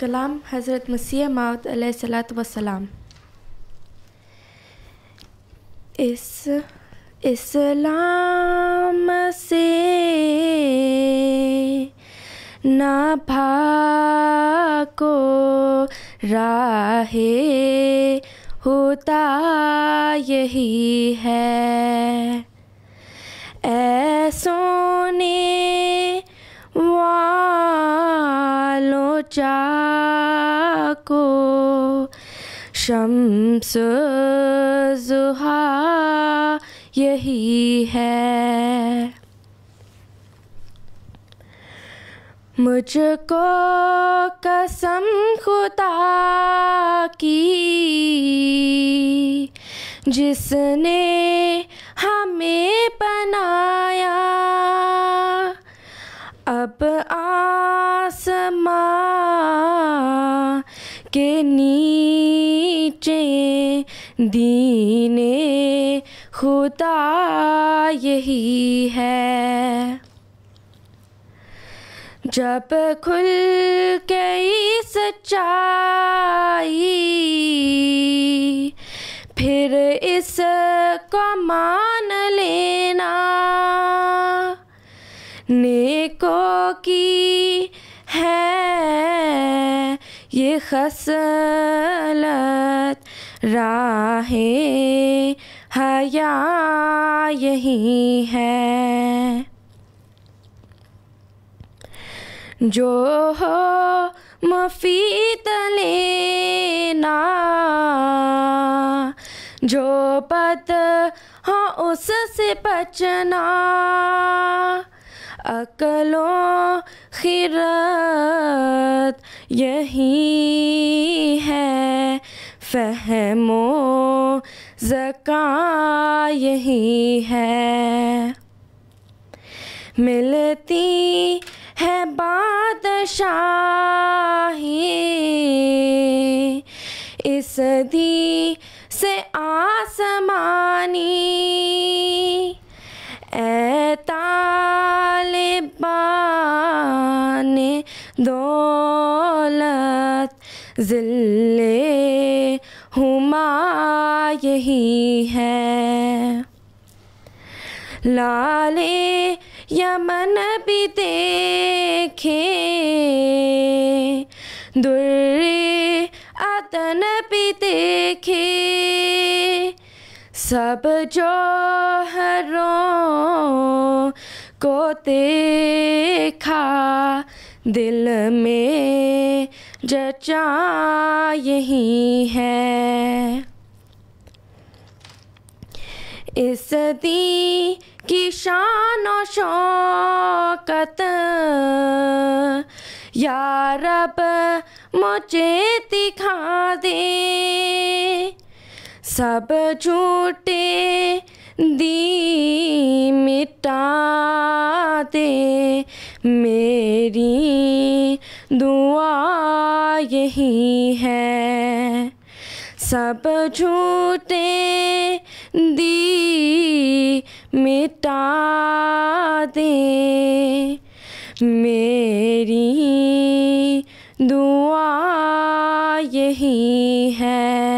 कलाम हज़रत मसीह माउत वसलाम इस इस्लाम से ना भाको राहे होता यही है ऐसों चाको को शम्स जुहा यही है मुझको कसम खुदा की जिसने हमें बनाया अब आसमा के नीचे दीने खुदा यही है जब खुल गई सच्चाई फिर इस को मान लेना नेकों की है खसलत राहे हया यही है जो हो मुफीत लेना जो पत हो उससे पचना अकलों खिरत यही है फहमो जका यही है मिलती है बादशाही इस दी से आसमानी ऐ तालिबान दो जिले हुमा यही है लाले यमन भी देखे दुर्रे अतन भी देखे सब जौहरों को देखा दिल में जचा यही है इस दी की शान शौकत यारब मुझे दिखा दे सब झूठे दी मिटा दे मेरी दू यही है सब झूठे दी मिटा दे मेरी दुआ यही है